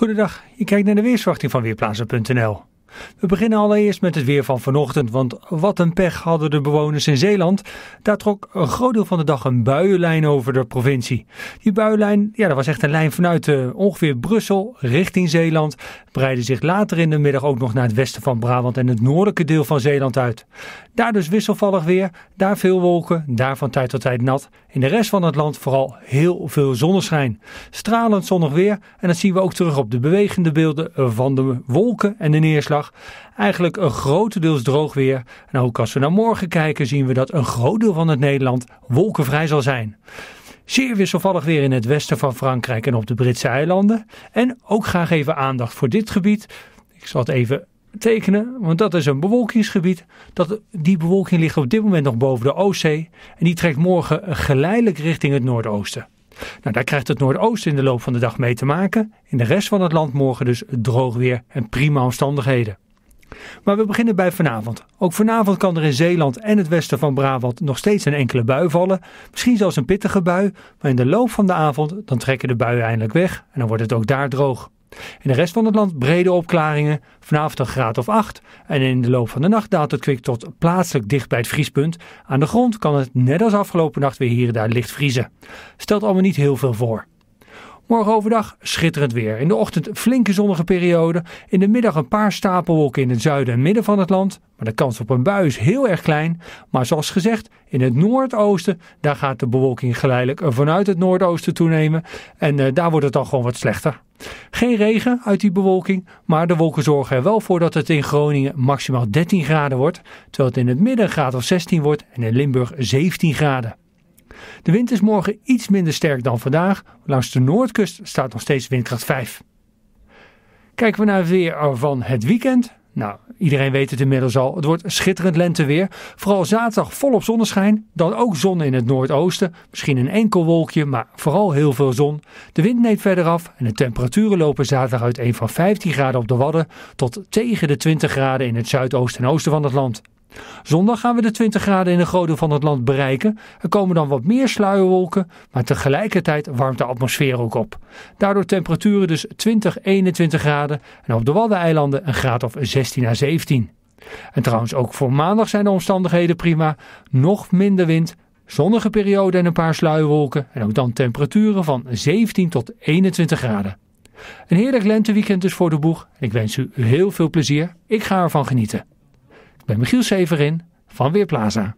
Goedendag, je kijkt naar de weerswachting van Weerplaatsen.nl. We beginnen allereerst met het weer van vanochtend, want wat een pech hadden de bewoners in Zeeland. Daar trok een groot deel van de dag een buienlijn over de provincie. Die buienlijn, ja, dat was echt een lijn vanuit eh, ongeveer Brussel richting Zeeland. Breidde zich later in de middag ook nog naar het westen van Brabant en het noordelijke deel van Zeeland uit. Daar dus wisselvallig weer, daar veel wolken, daar van tijd tot tijd nat. In de rest van het land vooral heel veel zonneschijn. Stralend zonnig weer en dat zien we ook terug op de bewegende beelden van de wolken en de neerslag Eigenlijk een grotendeels droog weer. En ook als we naar morgen kijken zien we dat een groot deel van het Nederland wolkenvrij zal zijn. Zeer wisselvallig weer in het westen van Frankrijk en op de Britse eilanden. En ook graag even aandacht voor dit gebied. Ik zal het even tekenen, want dat is een bewolkingsgebied. Dat, die bewolking ligt op dit moment nog boven de Oostzee en die trekt morgen geleidelijk richting het noordoosten. Nou, daar krijgt het Noordoosten in de loop van de dag mee te maken. In de rest van het land morgen dus droog weer en prima omstandigheden. Maar we beginnen bij vanavond. Ook vanavond kan er in Zeeland en het westen van Brabant nog steeds een enkele bui vallen. Misschien zelfs een pittige bui, maar in de loop van de avond dan trekken de buien eindelijk weg en dan wordt het ook daar droog. In de rest van het land brede opklaringen, vanavond een graad of 8 en in de loop van de nacht daalt het kwik tot plaatselijk dicht bij het vriespunt. Aan de grond kan het net als afgelopen nacht weer hier en daar licht vriezen. Stelt allemaal niet heel veel voor. Morgen overdag schitterend weer. In de ochtend flinke zonnige periode. In de middag een paar stapelwolken in het zuiden en midden van het land. Maar de kans op een bui is heel erg klein. Maar zoals gezegd, in het noordoosten, daar gaat de bewolking geleidelijk vanuit het noordoosten toenemen. En eh, daar wordt het dan gewoon wat slechter. Geen regen uit die bewolking, maar de wolken zorgen er wel voor dat het in Groningen maximaal 13 graden wordt. Terwijl het in het midden een graad of 16 wordt en in Limburg 17 graden. De wind is morgen iets minder sterk dan vandaag. Langs de noordkust staat nog steeds windkracht 5. Kijken we naar het weer van het weekend. Nou, iedereen weet het inmiddels al. Het wordt schitterend lenteweer. Vooral zaterdag volop zonneschijn. Dan ook zon in het noordoosten. Misschien een enkel wolkje, maar vooral heel veel zon. De wind neemt verder af en de temperaturen lopen zaterdag uit een van 15 graden op de Wadden tot tegen de 20 graden in het zuidoosten en oosten van het land. Zondag gaan we de 20 graden in de goden van het land bereiken. Er komen dan wat meer sluierwolken, maar tegelijkertijd warmt de atmosfeer ook op. Daardoor temperaturen dus 20, 21 graden en op de Waddeneilanden een graad of 16 à 17. En trouwens ook voor maandag zijn de omstandigheden prima. Nog minder wind, zonnige periode en een paar sluierwolken en ook dan temperaturen van 17 tot 21 graden. Een heerlijk lenteweekend dus voor de boeg. Ik wens u heel veel plezier. Ik ga ervan genieten ben Michiel Severin van Weerplaza.